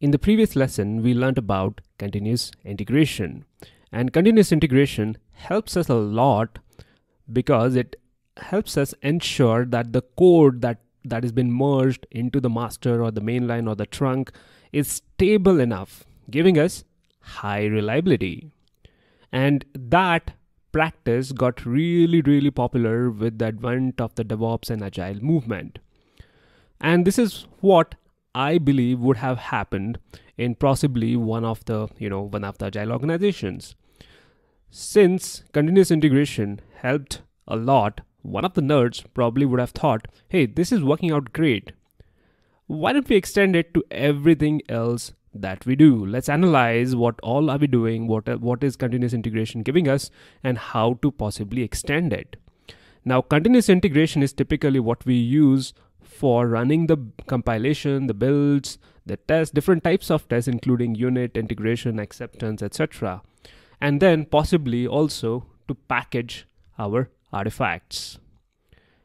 In the previous lesson, we learned about continuous integration. And continuous integration helps us a lot because it helps us ensure that the code that, that has been merged into the master or the main line or the trunk is stable enough, giving us high reliability. And that practice got really, really popular with the advent of the DevOps and Agile movement. And this is what I believe would have happened in possibly one of the you know one of the agile organizations. Since continuous integration helped a lot, one of the nerds probably would have thought, "Hey, this is working out great. Why don't we extend it to everything else that we do? Let's analyze what all are we doing, what what is continuous integration giving us, and how to possibly extend it." Now, continuous integration is typically what we use for running the compilation, the builds, the tests, different types of tests, including unit, integration, acceptance, etc. And then possibly also to package our artifacts.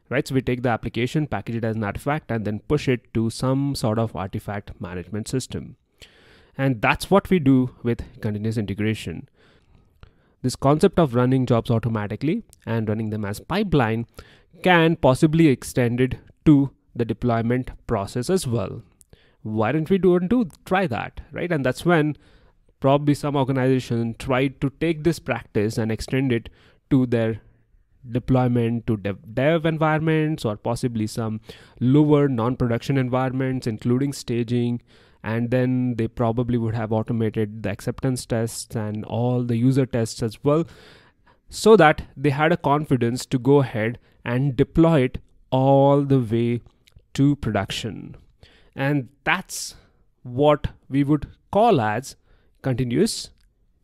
Right, so we take the application, package it as an artifact, and then push it to some sort of artifact management system. And that's what we do with continuous integration. This concept of running jobs automatically and running them as pipeline can possibly extend it to the deployment process as well. Why don't we do and do try that, right? And that's when probably some organization tried to take this practice and extend it to their deployment to dev, dev environments or possibly some lower non-production environments including staging and then they probably would have automated the acceptance tests and all the user tests as well so that they had a confidence to go ahead and deploy it all the way to production. And that's what we would call as continuous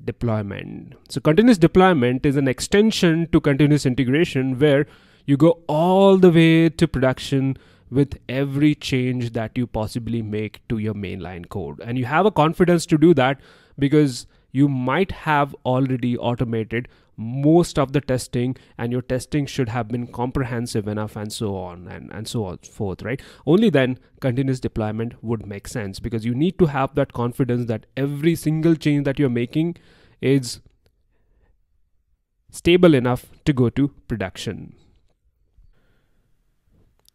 deployment. So continuous deployment is an extension to continuous integration where you go all the way to production with every change that you possibly make to your mainline code. And you have a confidence to do that because you might have already automated most of the testing and your testing should have been comprehensive enough and so on and, and so on forth right only then continuous deployment would make sense because you need to have that confidence that every single change that you're making is stable enough to go to production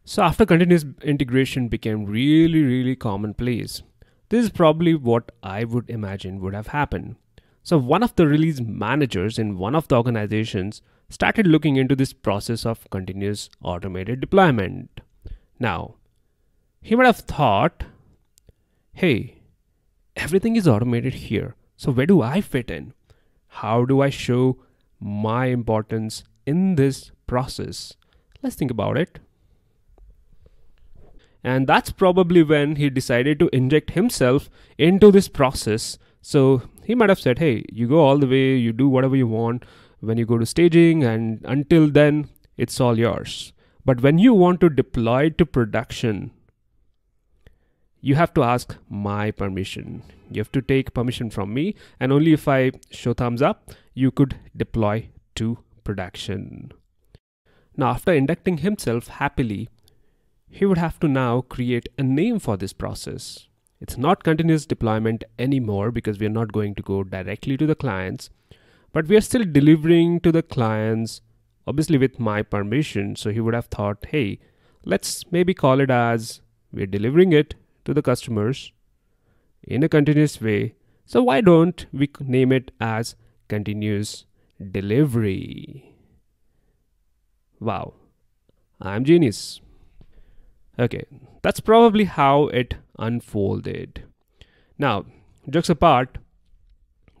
so after continuous integration became really really commonplace this is probably what i would imagine would have happened so, one of the release managers in one of the organizations started looking into this process of continuous automated deployment. Now, he might have thought, hey, everything is automated here. So, where do I fit in? How do I show my importance in this process? Let's think about it. And that's probably when he decided to inject himself into this process. So, he might have said, hey, you go all the way, you do whatever you want when you go to staging, and until then, it's all yours. But when you want to deploy to production, you have to ask my permission. You have to take permission from me, and only if I show thumbs up, you could deploy to production. Now, after inducting himself happily, he would have to now create a name for this process. It's not continuous deployment anymore because we are not going to go directly to the clients, but we are still delivering to the clients, obviously with my permission. So he would have thought, hey, let's maybe call it as we're delivering it to the customers in a continuous way. So why don't we name it as continuous delivery? Wow, I'm genius. Okay, that's probably how it unfolded. Now, jokes apart,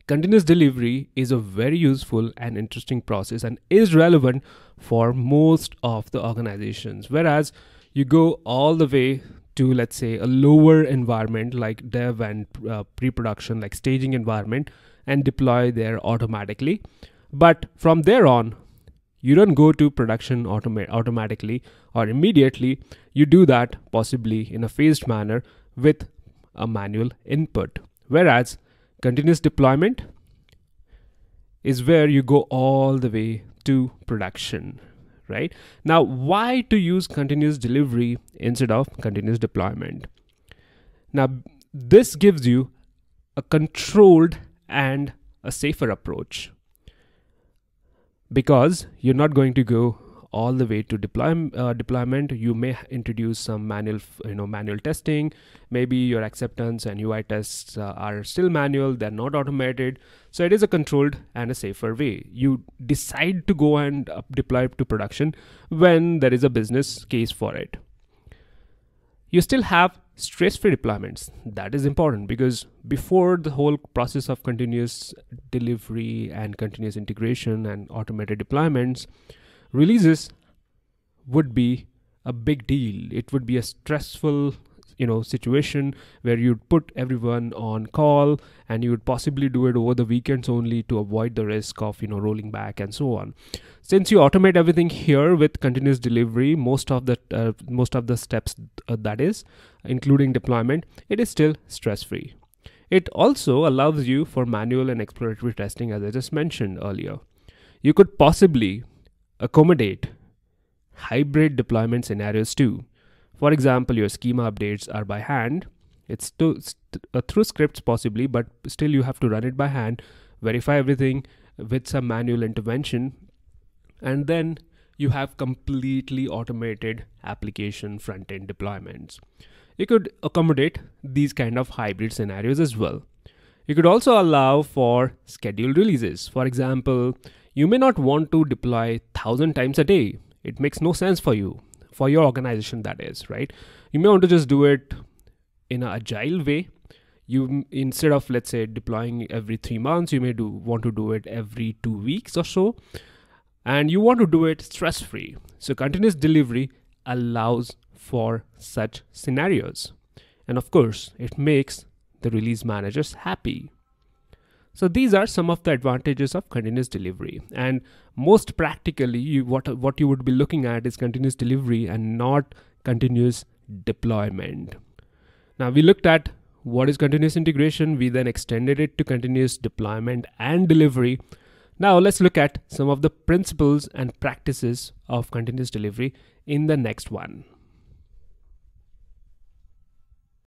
continuous delivery is a very useful and interesting process and is relevant for most of the organizations. Whereas you go all the way to, let's say, a lower environment like dev and uh, pre production, like staging environment, and deploy there automatically. But from there on, you don't go to production automa- automatically or immediately. You do that possibly in a phased manner with a manual input. Whereas continuous deployment is where you go all the way to production, right? Now, why to use continuous delivery instead of continuous deployment? Now, this gives you a controlled and a safer approach because you're not going to go all the way to deploy, uh, deployment you may introduce some manual you know manual testing maybe your acceptance and ui tests uh, are still manual they're not automated so it is a controlled and a safer way you decide to go and uh, deploy to production when there is a business case for it you still have stress-free deployments that is important because before the whole process of continuous delivery and continuous integration and automated deployments releases would be a big deal. It would be a stressful you know situation where you'd put everyone on call and you would possibly do it over the weekends only to avoid the risk of you know rolling back and so on since you automate everything here with continuous delivery most of the uh, most of the steps uh, that is including deployment it is still stress free it also allows you for manual and exploratory testing as i just mentioned earlier you could possibly accommodate hybrid deployment scenarios too. For example, your schema updates are by hand. It's to, uh, through scripts possibly, but still you have to run it by hand, verify everything with some manual intervention, and then you have completely automated application front end deployments. You could accommodate these kind of hybrid scenarios as well. You could also allow for scheduled releases. For example, you may not want to deploy 1000 times a day. It makes no sense for you, for your organization that is, right? You may want to just do it in an agile way. You instead of let's say deploying every 3 months, you may do want to do it every 2 weeks or so. And you want to do it stress free. So continuous delivery allows for such scenarios. And of course, it makes the release managers happy. So these are some of the advantages of continuous delivery. And most practically, you, what, what you would be looking at is continuous delivery and not continuous deployment. Now we looked at what is continuous integration. We then extended it to continuous deployment and delivery. Now let's look at some of the principles and practices of continuous delivery in the next one.